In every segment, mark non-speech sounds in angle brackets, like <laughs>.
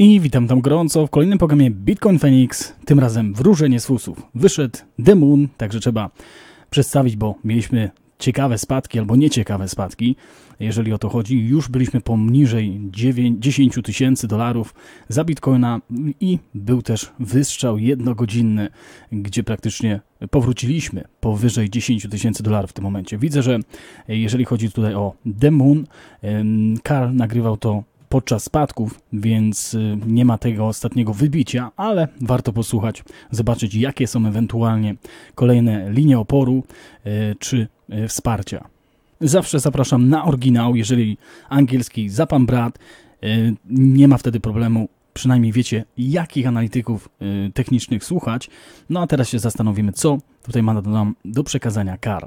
I witam tam gorąco w kolejnym programie Bitcoin Phoenix, tym razem wróżenie z fusów. Wyszedł Demun, także trzeba przedstawić, bo mieliśmy ciekawe spadki albo nieciekawe spadki, jeżeli o to chodzi. Już byliśmy poniżej 9, 10 tysięcy dolarów za bitcoina i był też wystrzał jednogodzinny, gdzie praktycznie powróciliśmy powyżej 10 tysięcy dolarów w tym momencie. Widzę, że jeżeli chodzi tutaj o Demun, Karl nagrywał to podczas spadków, więc y, nie ma tego ostatniego wybicia, ale warto posłuchać, zobaczyć jakie są ewentualnie kolejne linie oporu y, czy y, wsparcia. Zawsze zapraszam na oryginał, jeżeli angielski za pan brat, nie ma wtedy problemu przynajmniej wiecie, jakich analityków technicznych słuchać. No a teraz się zastanowimy, co tutaj ma nam do przekazania Karl.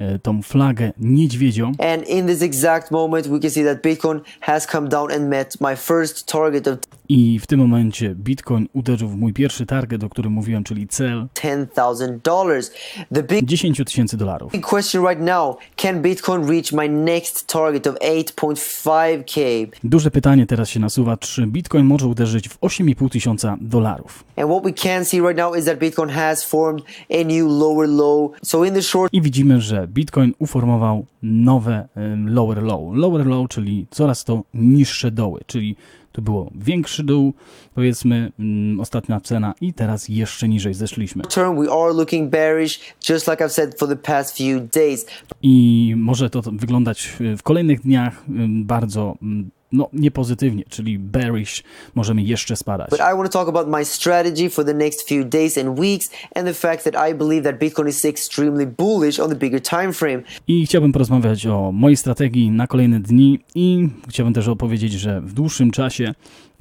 E, tą flagę niedźwiedzią. And in this exact moment we can see that Bitcoin has come down and met my first target of I w tym momencie Bitcoin uderzył w mój pierwszy target, o którym mówiłem, czyli cel 10 tysięcy dolarów. question right now, can Bitcoin reach my next target of 8.5k? Duże pytanie teraz się nasuwa, czy Bitcoin może uderzyć w 8,5 tysiąca dolarów. And what we can see right now is that Bitcoin has formed a new lower low. So in the short I widzimy, że Bitcoin uformował nowe lower low. Lower low, czyli coraz to niższe doły, czyli tu było większy dół, powiedzmy mm, ostatnia cena i teraz jeszcze niżej zeszliśmy. I może to wyglądać w kolejnych dniach bardzo mm, no, niepozytywnie, czyli bearish, możemy jeszcze spadać. But I want to talk about my strategy for the next few days and weeks and the fact that I believe that Bitcoin is extremely bullish on the bigger time frame. I chciałbym porozmawiać o mojej strategii na kolejne dni i chciałbym też opowiedzieć, że w dłuższym czasie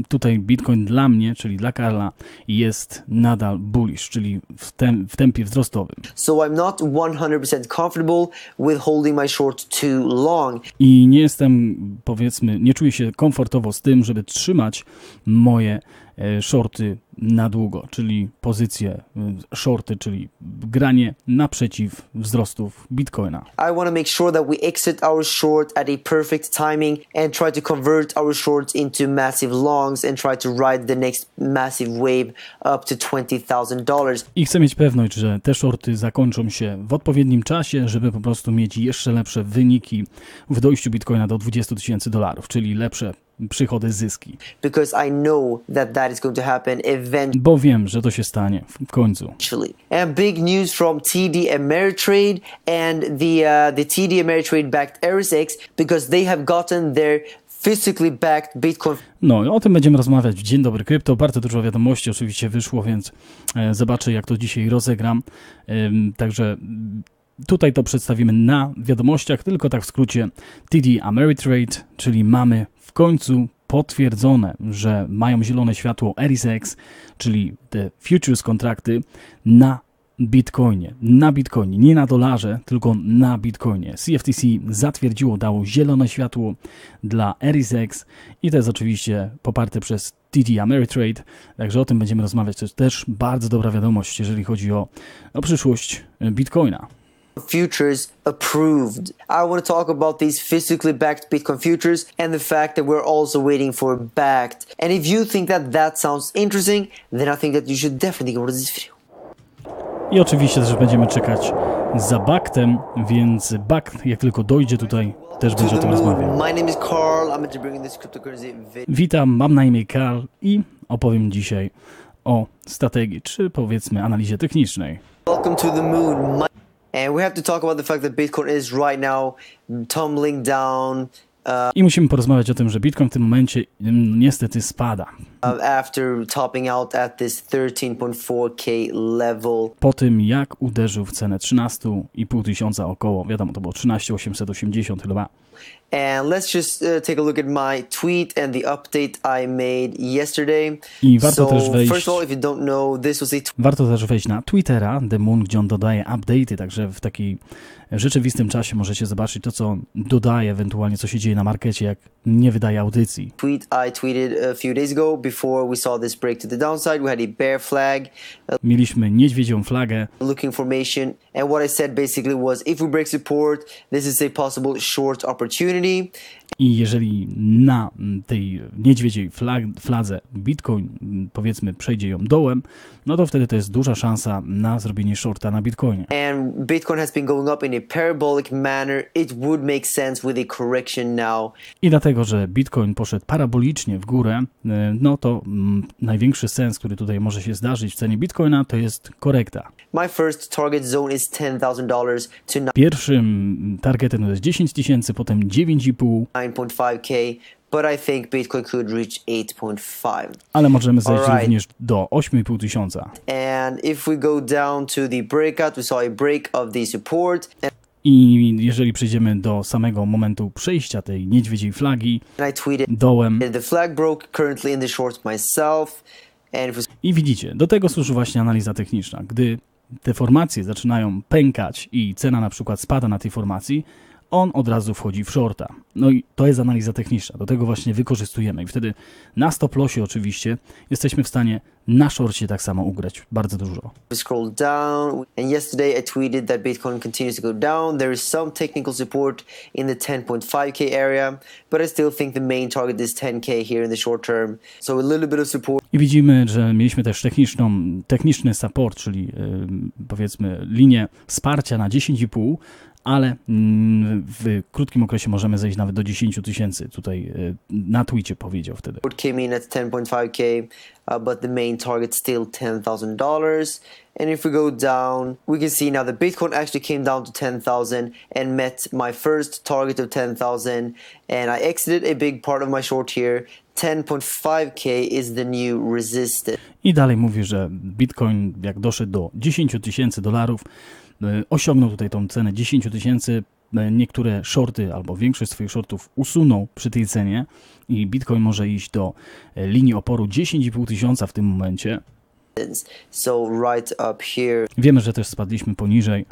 tutaj Bitcoin dla mnie, czyli dla Karla, jest nadal bullish, czyli w, tem w tempie wzrostowym. So I'm not 100% comfortable with holding my short too long. I nie jestem, powiedzmy, nie czuję się się komfortowo z tym, żeby trzymać moje E, shorty na długo, czyli pozycje e, shorty, czyli granie naprzeciw wzrostów Bitcoina. I want to make sure that we exit our short at a perfect timing and try to convert our shorts into massive longs and try to ride the next massive wave up to $20,000. I chcę mieć pewność, że te shorty zakończą się w odpowiednim czasie, żeby po prostu mieć jeszcze lepsze wyniki w dojściu Bitcoina do 20 tysięcy dolarów, czyli lepsze przychody, zyski. Bo wiem, że to się stanie w końcu. And big news from TD Ameritrade and the uh, the TD Ameritrade backed RSX because they have gotten their physically backed Bitcoin. No, o tym będziemy rozmawiać w Dzień Dobry Krypto. Bardzo dużo wiadomości oczywiście wyszło, więc e, zobaczę, jak to dzisiaj rozegram. Także Tutaj to przedstawimy na wiadomościach, tylko tak w skrócie TD Ameritrade, czyli mamy w końcu potwierdzone, że mają zielone światło ERISX, czyli te futures kontrakty na Bitcoinie. Na Bitcoinie, nie na dolarze, tylko na Bitcoinie. CFTC zatwierdziło, dało zielone światło dla ERISX i to jest oczywiście poparte przez TD Ameritrade, także o tym będziemy rozmawiać. To jest też bardzo dobra wiadomość, jeżeli chodzi o, o przyszłość Bitcoina futures approved. I want to talk about these physically backed Bitcoin futures and the fact that we're also waiting for backed. And if you think that that sounds interesting, then I think that you should definitely go to this video. I oczywiście też będziemy czekać za Baktem, więc Bakt jak tylko dojdzie tutaj, też będzie o tym rozmawiał. Witam, mam na imię Karl i opowiem dzisiaj o strategii, czy powiedzmy analizie technicznej. Welcome to the moon. And we have to talk about the fact that Bitcoin is right now tumbling down. Uh... I musimy porozmawiać o tym, że Bitcoin w tym momencie mm, niestety spada. Um, after topping out at this 13.4k level. Po tym jak uderzył w cenę 13,5 tysiąca około, wiadomo to było 13,880 chyba. And let's just uh, take a look at my tweet and the update I made yesterday. I warto so, też wejść. First of all, if you don't know, this was a warto też wejść na Twittera The Moon, gdzie on dodaje update'y, także w takiej rzeczywistym czasie możecie zobaczyć to, co on dodaje, ewentualnie co się dzieje na markecie, jak nie wydaje audycji. Tweet I tweeted a few days ago before we saw this break to the downside, we had a bear flag. Uh, Mieliśmy niedźwiedzią flagę. Looking formation. And what I said basically was if we break support, this is a possible short opportunity. I jeżeli na tej niedźwiedziej flag, fladze Bitcoin, powiedzmy, przejdzie ją dołem, no to wtedy to jest duża szansa na zrobienie shorta na Bitcoinie. And Bitcoin has been going up in a parabolic manner. It would make sense with a correction now. I dlatego, że Bitcoin poszedł parabolicznie w górę, y, no to mm, największy sens, który tutaj może się zdarzyć w cenie Bitcoina, to jest korekta. My first target zone is $10,000 to Pierwszym targetem to jest 10 tysięcy, potem 9,5. 9.5k, but I think Bitcoin could reach 8.5. Ale możemy zejść right. również do 8,5 tysiąca. And if we go down to the breakout, we saw a break of the support. I jeżeli przejdziemy do samego momentu przejścia tej niedźwiedziej flagi dołem. I widzicie, do tego służy właśnie analiza techniczna. Gdy te formacje zaczynają pękać i cena na przykład spada na tej formacji, on od razu wchodzi w shorta. No i to jest analiza techniczna, do tego właśnie wykorzystujemy. I wtedy na stop losie oczywiście jesteśmy w stanie na shorcie tak samo ugrać bardzo dużo. Scroll down and yesterday I tweeted that Bitcoin continues to go down. There is some technical support in the 10.5k area, but I still think the main target is 10k here in the short term. So a little bit of support. I widzimy, że mieliśmy też techniczną, techniczny support, czyli yy, powiedzmy linię wsparcia na 10,5 ale mm, w krótkim okresie możemy zejść nawet do 10 tysięcy. Tutaj e, na Twitchie powiedział wtedy. Came in at 10.5k, uh, but the main target still $10,000. And if we go down, we can see now that Bitcoin actually came down to 10,000 and met my first target of 10,000. And I exited a big part of my short here. 10.5k is the new resistance. I dalej mówi, że Bitcoin jak doszedł do 10 tysięcy dolarów, E, osiągnął tutaj tą cenę 10 tysięcy. E, niektóre shorty albo większość swoich shortów usunął przy tej cenie i Bitcoin może iść do e, linii oporu 10,5 tysiąca w tym momencie. Wiemy, że też spadliśmy poniżej.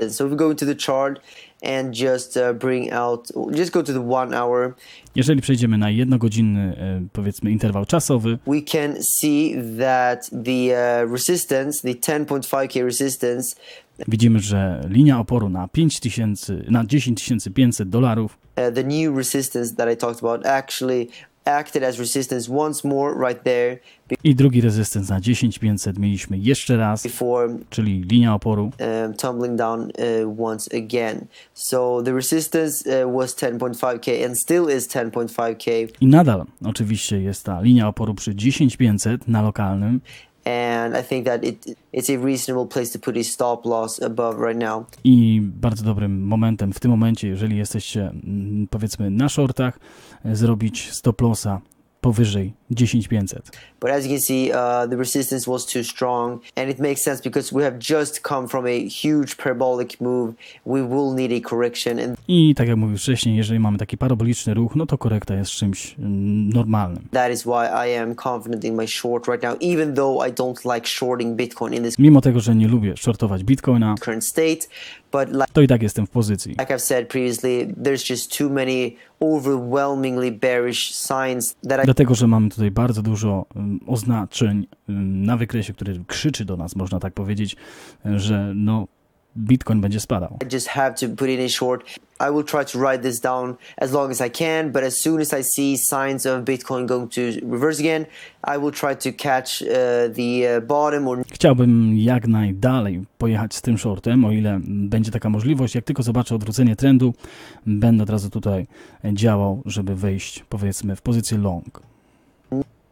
Uh, Jeżeli przejdziemy na jednogodzinny, e, powiedzmy, interwał czasowy, we can see that the uh, resistance, the 10.5k resistance Widzimy, że linia oporu na 5000 na 10500 dolarów uh, the new resistance that I talked about actually acted as resistance once more right there. I drugi resistance na 10500 mieliśmy jeszcze raz, before czyli linia oporu. Um, tumbling down uh, once again. So the resistance uh, was 10.5k and still is 10.5k. I nadal oczywiście jest ta linia oporu przy 10500 na lokalnym. I bardzo dobrym momentem w tym momencie, jeżeli jesteście mm, powiedzmy na shortach, e, zrobić stop lossa powyżej 10500. But as you can see, uh, the resistance was too strong and it makes sense because we have just come from a huge parabolic move. We will need a correction. And I tak jak mówił wcześniej, jeżeli mamy taki paraboliczny ruch, no to korekta jest czymś mm, normalnym. That is why I am confident in my short right now, even though I don't like shorting Bitcoin in this Mimo tego, że nie lubię shortować Bitcoina. current state, to i tak jestem w pozycji. Dlatego, że mamy tutaj bardzo dużo mm, oznaczeń mm, na wykresie, który krzyczy do nas, można tak powiedzieć, że no Bitcoin będzie spadał. I just have to put in a short. I will try to write this down as long as I can, but as soon as I see signs of Bitcoin going to reverse again, I will try to catch uh, the uh, bottom or... Chciałbym jak najdalej pojechać z tym shortem, o ile będzie taka możliwość. Jak tylko zobaczę odwrócenie trendu, będę od razu tutaj działał, żeby wejść powiedzmy w pozycję long.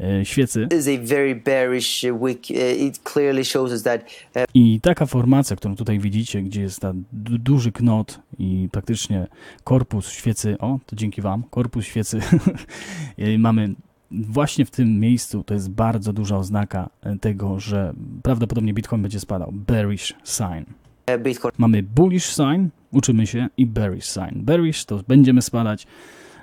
E, świecy. Uh, uh, uh, I taka formacja, którą tutaj widzicie, gdzie jest ten duży knot i praktycznie korpus świecy, o, to dzięki wam, korpus świecy <laughs> e, mamy właśnie w tym miejscu to jest bardzo duża oznaka e, tego, że prawdopodobnie Bitcoin będzie spadał. Bearish sign. Bitcoin. Mamy bullish sign, uczymy się, i bearish sign. Bearish to będziemy spadać,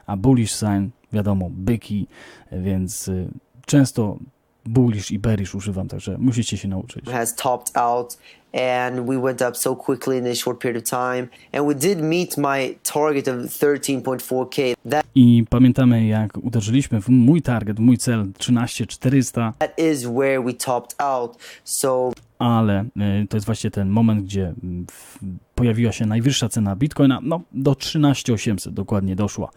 a bullish sign wiadomo, byki, więc y, często Bullish i berisz używam, także musicie się nauczyć. Has topped out and we went up so quickly in a short period of time and we did meet my target of 13.4k that i pamiętamy jak uderzyliśmy w mój target mój cel 13400 that is where we topped out so ale y, to jest właśnie ten moment, gdzie mm, pojawiła się najwyższa cena bitcoina, no do 13800 dokładnie doszła,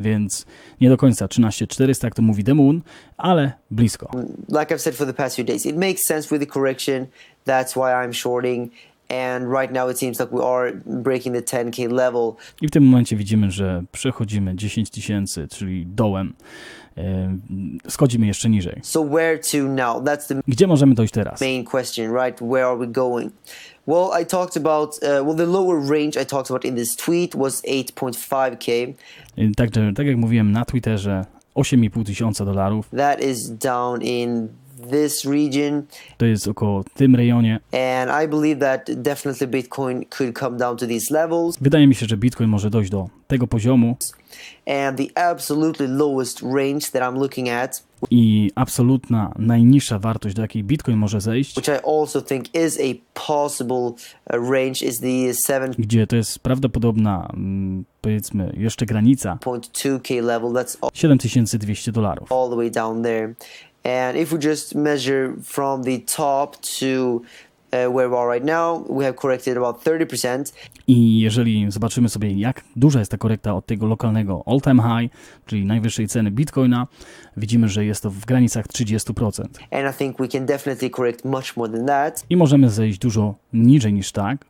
więc nie do końca 13400, jak to mówi Demun, ale blisko. Mm, like I've said for the past few days, it makes sense with the correction That's why I'm shorting. And right now it seems like we are breaking the 10k level. I w tym momencie widzimy, że przechodzimy 10 tysięcy, czyli dołem. Schodzimy jeszcze niżej. So where to now? That's the Gdzie możemy dojść teraz? Main question, right? Where are we going? Well, I talked about, uh, well, the lower range I talked about in this tweet was 8.5k. Y, Także, tak jak mówiłem na Twitterze, 8,5 tysiąca dolarów. That is down in this region. To jest około tym rejonie. And I believe that definitely Bitcoin could come down to these levels. Wydaje mi się, że Bitcoin może dojść do tego poziomu. And the absolutely lowest range that I'm looking at i absolutna najniższa wartość, do jakiej Bitcoin może zejść, which I also think is a possible uh, range, is the seven... gdzie to jest prawdopodobna, mm, powiedzmy, jeszcze granica 7200 dolarów. all the way down there. And if we just measure from the top to uh, where we are right now, we have corrected about 30%. I jeżeli zobaczymy sobie, jak duża jest ta korekta od tego lokalnego all-time high, czyli najwyższej ceny bitcoina, widzimy, że jest to w granicach 30%. And I think we can definitely correct much more than that. I możemy zejść dużo niżej niż tak.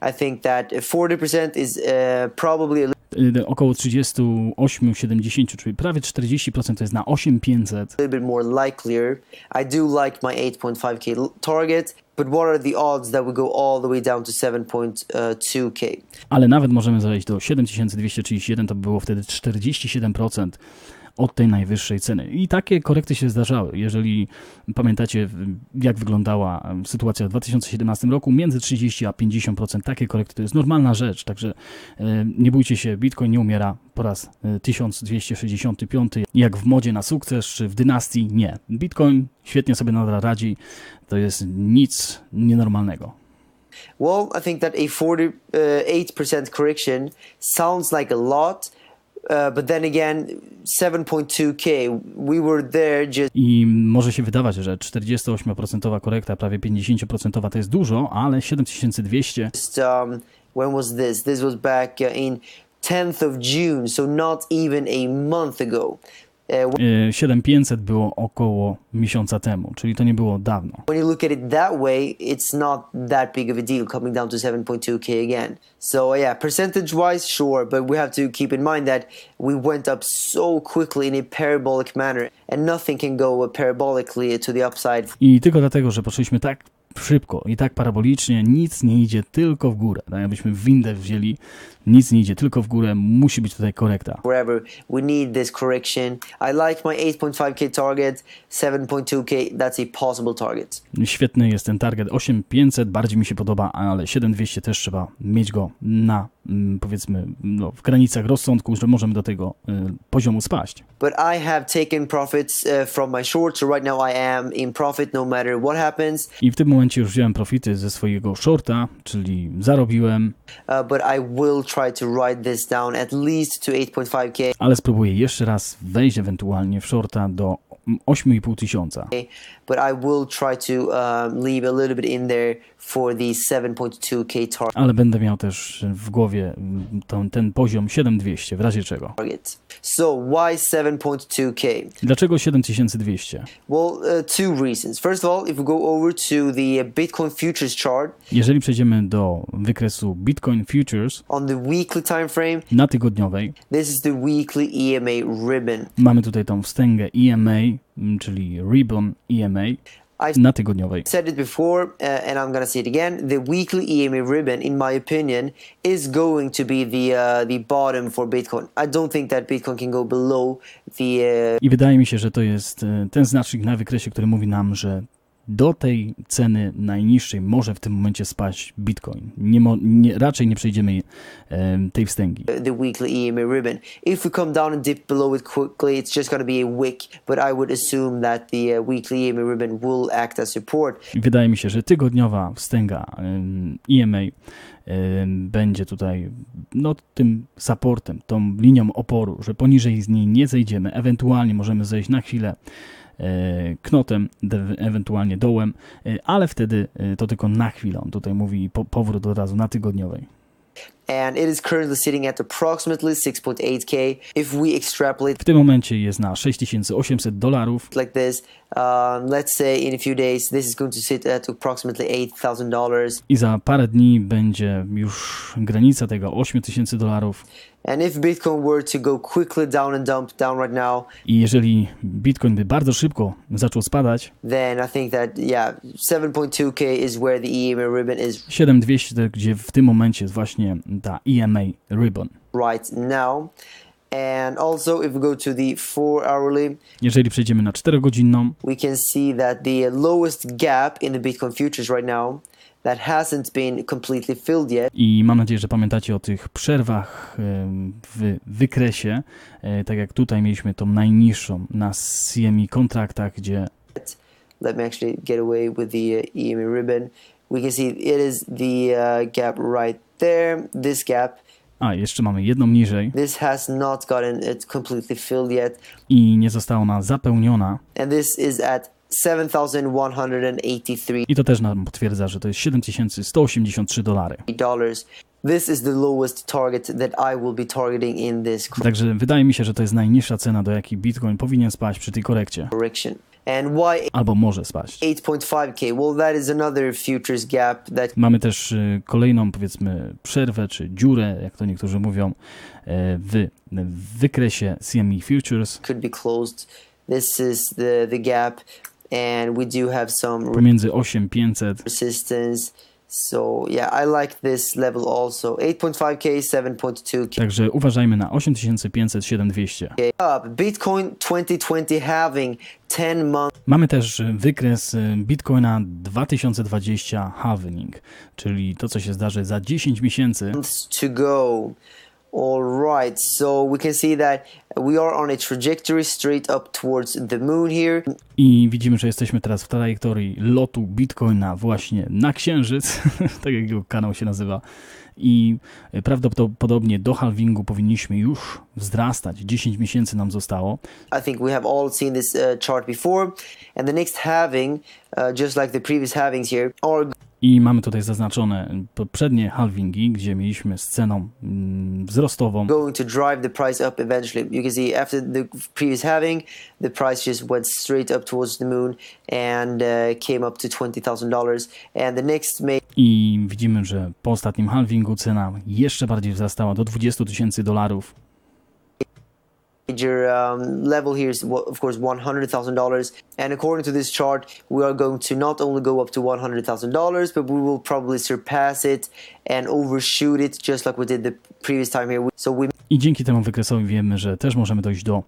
I think that 40% is uh, probably y, około 38, 70, czyli prawie 40% to jest na 8500. A little bit more likelier. I do like my 8.5k target, but what are the odds that we go all the way down to 7.2k? Ale nawet możemy zajść do 7231, to by było wtedy 47% od tej najwyższej ceny. I takie korekty się zdarzały. Jeżeli pamiętacie, jak wyglądała sytuacja w 2017 roku, między 30 a 50% takie korekty to jest normalna rzecz, także e, nie bójcie się, Bitcoin nie umiera po raz 1265, e, jak w modzie na sukces, czy w dynastii, nie. Bitcoin świetnie sobie nadal radzi, to jest nic nienormalnego. Well, I think that a 48% e, correction sounds like a lot, Uh, but then again 7.2k we were there just i może się wydawać, że 48% korekta, prawie 50% to jest dużo, ale 7200 just, um, when was this? This was back uh, in 10th of June, so not even a month ago. 7500 e, było około miesiąca temu, czyli to nie było dawno. When you look at it that way, it's not that big of a deal coming down to 7.2k again. So yeah, percentage wise sure, but we have to keep in mind that we went up so quickly in a parabolic manner and nothing can go parabolically to the upside. I tylko dlatego, że poszliśmy tak szybko i tak parabolicznie, nic nie idzie tylko w górę. Tak jakbyśmy windę wzięli, nic nie idzie tylko w górę, musi być tutaj korekta. Wherever we need this correction. I like my 8.5k target, 7.2k, that's a possible target. Świetny jest ten target, 8500 bardziej mi się podoba, ale 7200 też trzeba mieć go na mm, powiedzmy no, w granicach rozsądku, że możemy do tego y, poziomu spaść. But I have taken profits y, from my short, so right now I am in profit no matter what happens. I w tym momencie momencie już wziąłem profity ze swojego shorta, czyli zarobiłem. Uh, Ale spróbuję jeszcze raz wejść ewentualnie w shorta do 8,5 tysiąca. Ale będę miał też w głowie mm, ten, ten poziom 7200 w razie czego. So why 7.2k? Dlaczego 7200? Well, uh, two reasons. First of all, if we go over to the uh, Bitcoin futures chart. Jeżeli przejdziemy do wykresu Bitcoin futures on the weekly time frame, na tygodniowej. This is the weekly EMA ribbon. Mamy tutaj tą wstęgę EMA, Mm, czyli Ribbon EMA, na tygodniowej. Said it before uh, and I'm gonna say it again. The weekly EMA ribbon, in my opinion, is going to be the uh, the bottom for Bitcoin. I don't think that Bitcoin can go below the. Uh... I wydaje mi się, że to jest e, ten znacznik na wykresie, który mówi nam, że do tej ceny najniższej może w tym momencie spaść Bitcoin. Nie mo, nie, raczej nie przejdziemy e, tej wstęgi. The weekly EMA ribbon. If we come down and dip below it quickly, it's just be a wick, but I would assume that the uh, weekly EMA ribbon will act as support. Wydaje mi się, że tygodniowa wstęga EMA e e, będzie tutaj no, tym supportem, tą linią oporu, że poniżej z niej nie zejdziemy, ewentualnie możemy zejść na chwilę E, knotem, ewentualnie dołem, e, ale wtedy e, to tylko na chwilę. On tutaj mówi powrót od razu na tygodniowej. W tym momencie jest na 6800 dolarów. Like this Uh, let's say in a few days this is going to sit at approximately $8,000. I za parę dni będzie już granica tego 8000 dolarów. And if Bitcoin were to go quickly down and dump down right now, I jeżeli Bitcoin by bardzo szybko zaczął spadać, then I think that yeah, 7.2k is where the EMA ribbon is. 7200 gdzie w tym momencie jest właśnie ta EMA ribbon. Right now. And also if we go to the four hourly, jeżeli przejdziemy na 4 godzinną, we can see that the lowest gap in the Bitcoin futures right now that hasn't been completely filled yet. I mam nadzieję, że pamiętacie o tych przerwach w wykresie, e, tak jak tutaj mieliśmy tą najniższą na CME kontraktach, gdzie Let me actually get away with the EME uh, ribbon. We can see it is the uh, gap right there. This gap a, jeszcze mamy jedną niżej. This has not gotten it completely filled yet. I nie została ona zapełniona. And this is at 7183. I to też nam potwierdza, że to jest 7183 dolary. This is the lowest target that I will be targeting in this. Także wydaje mi się, że to jest najniższa cena, do jakiej Bitcoin powinien spaść przy tej korekcie. Correction albo może spaść. 8.5K. Well, that is another futures gap that... Mamy też y, kolejną, powiedzmy, przerwę czy dziurę, jak to niektórzy mówią, e, w, w wykresie CME Futures. Could be closed. This is the, the gap. And we do have some... Pomiędzy 8500... Resistance. So yeah, I like this level also. 8.5k, 7.2k. Także uważajmy na 8500, 7200. Up. Bitcoin 2020 having 10 month. Mamy też wykres y, Bitcoina 2020 halving, czyli to co się zdarzy za 10 miesięcy. To go. All right, so we can see that we are on a trajectory straight up towards the moon here. I widzimy, że jesteśmy teraz w trajektorii lotu Bitcoina właśnie na Księżyc, <laughs> tak jak jego kanał się nazywa. I prawdopodobnie do halvingu powinniśmy już wzrastać. 10 miesięcy nam zostało. I think we have all seen this uh, chart before and the next halving, uh, just like the previous halvings here, are i mamy tutaj zaznaczone poprzednie halvingi, gdzie mieliśmy sceną mm, wzrostową. Going to drive the price up eventually. You can see after the previous halving, the price just went straight up towards the moon and uh, came up to $20,000 and the next May... I widzimy, że po ostatnim halvingu cena jeszcze bardziej wzrastała do 20 tysięcy dolarów um, level here is, of course, $100,000. And according to this chart, we are going to not only go up to $100,000, but we will probably surpass it and overshoot it just like we did the previous time here. So we i dzięki temu wykresowi wiemy, że też możemy dojść do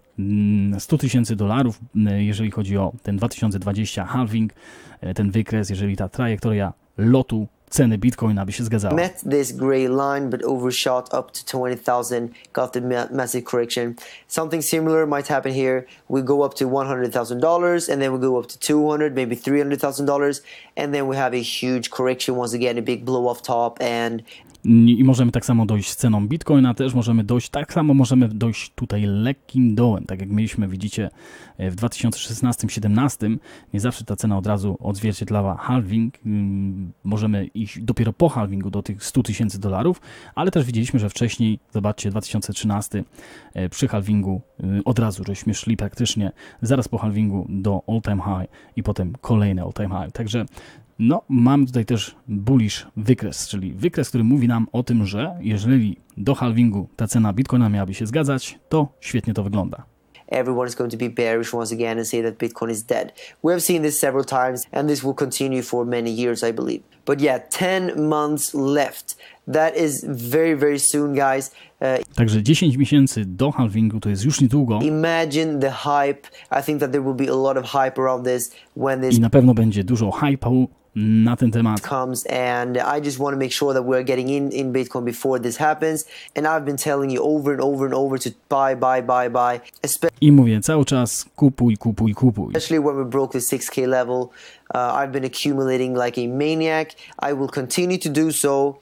100 mm, tysięcy dolarów, mm, jeżeli chodzi o ten 2020 halving, e, ten wykres, jeżeli ta trajektoria lotu ceny Bitcoina by się zgadzały. Met this gray line but overshot up to 20,000, got the massive correction. Something similar might happen here. We go up to $100,000 and then we go up to 200, maybe $300,000 and then we have a huge correction once again, a big blow off top and I możemy tak samo dojść z ceną Bitcoina, też możemy dojść, tak samo możemy dojść tutaj lekkim dołem, tak jak mieliśmy, widzicie, e, w 2016 2017 Nie zawsze ta cena od razu odzwierciedlała halving. Mm, możemy iść dopiero po halvingu do tych 100 tysięcy dolarów, ale też widzieliśmy, że wcześniej, zobaczcie, 2013 e, przy halvingu y, od razu żeśmy szli praktycznie zaraz po halvingu do all time high i potem kolejne all time high. Także no, mam tutaj też bullish wykres, czyli wykres, który mówi nam o tym, że jeżeli do halvingu ta cena Bitcoina miałaby się zgadzać, to świetnie to wygląda. everyone is going to be bearish once again and say that Bitcoin is dead. We have seen this several times, and this will continue for many years, I believe. But yeah, 10 months left. That is very, very soon, guys. Uh, Także 10 miesięcy do halvingu to jest już niedługo. Imagine the hype. I think that there will be a lot of hype around this when this. I na pewno będzie dużo hype'u na ten temat. Comes and I just want to make sure that we're getting in in Bitcoin before this happens and I've been telling you over and over and over to buy buy buy buy. I mówię cały czas kupuj kupuj kupuj. Especially when we broke the 6k level Uh, I've been accumulating like a maniac. I will continue to do so.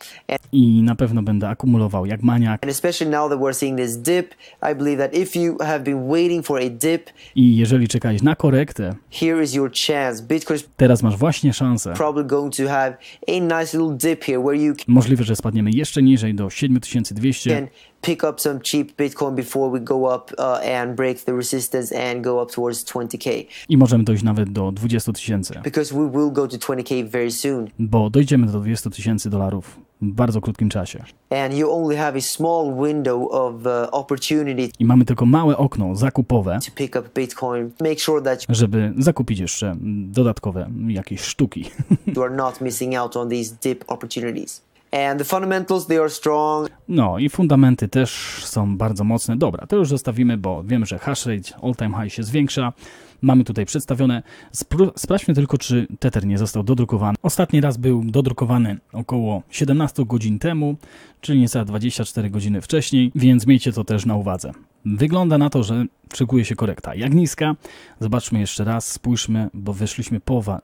I na pewno będę akumulował jak maniak. And especially now that we're seeing this dip, I believe that if you have been waiting for a dip, i jeżeli czekałeś na korektę, here is your chance. Bitcoin teraz masz właśnie szansę. Probably going to have a nice little dip here where you możliwe, że spadniemy jeszcze niżej do 7200 pick up some cheap Bitcoin before we go up uh, and break the resistance and go up towards 20k. I możemy dojść nawet do 20 tysięcy. Because we will go to 20k very soon. Bo dojdziemy do 20 tysięcy dolarów w bardzo krótkim czasie. And you only have a small window of uh, opportunity. I mamy tylko małe okno zakupowe. To pick up Bitcoin. Make sure that you... żeby zakupić jeszcze dodatkowe jakieś sztuki. <laughs> you are not missing out on these deep opportunities. And the fundamentals, they are strong. No i fundamenty też są bardzo mocne. Dobra, to już zostawimy, bo wiem, że hash rate all-time high się zwiększa. Mamy tutaj przedstawione. Spr sprawdźmy tylko, czy Tether nie został dodrukowany. Ostatni raz był dodrukowany około 17 godzin temu, czyli niecałe 24 godziny wcześniej, więc miejcie to też na uwadze. Wygląda na to, że szykuje się korekta. Jak niska? Zobaczmy jeszcze raz, spójrzmy, bo wyszliśmy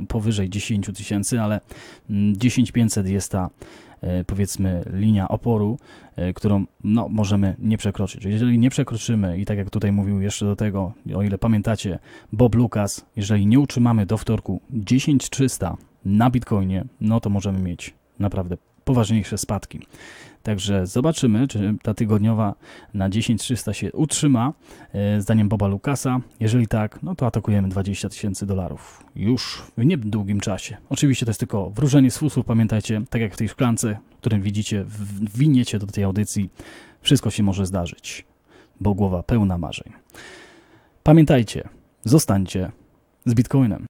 powyżej 10 tysięcy, ale 10500 mm, jest ta E, powiedzmy linia oporu, e, którą no, możemy nie przekroczyć. Jeżeli nie przekroczymy i tak jak tutaj mówił jeszcze do tego, o ile pamiętacie, Bob Lucas, jeżeli nie utrzymamy do wtorku 10300 na Bitcoinie, no to możemy mieć naprawdę poważniejsze spadki. Także zobaczymy, czy ta tygodniowa na 10-300 się utrzyma, e, zdaniem Boba Lukasa. Jeżeli tak, no to atakujemy 20 tysięcy dolarów już w niedługim czasie. Oczywiście to jest tylko wróżenie z fusów, pamiętajcie, tak jak w tej szklance, którą widzicie w winiecie do tej audycji, wszystko się może zdarzyć, bo głowa pełna marzeń. Pamiętajcie, zostańcie z Bitcoinem.